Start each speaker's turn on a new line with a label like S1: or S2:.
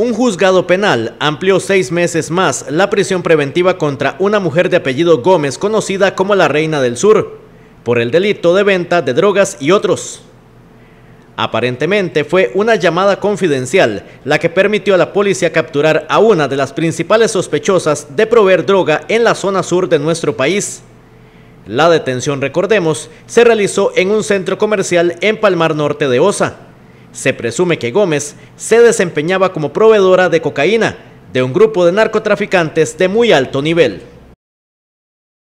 S1: Un juzgado penal amplió seis meses más la prisión preventiva contra una mujer de apellido Gómez conocida como la Reina del Sur por el delito de venta de drogas y otros. Aparentemente fue una llamada confidencial la que permitió a la policía capturar a una de las principales sospechosas de proveer droga en la zona sur de nuestro país. La detención, recordemos, se realizó en un centro comercial en Palmar Norte de Osa. Se presume que Gómez se desempeñaba como proveedora de cocaína de un grupo de narcotraficantes de muy alto nivel.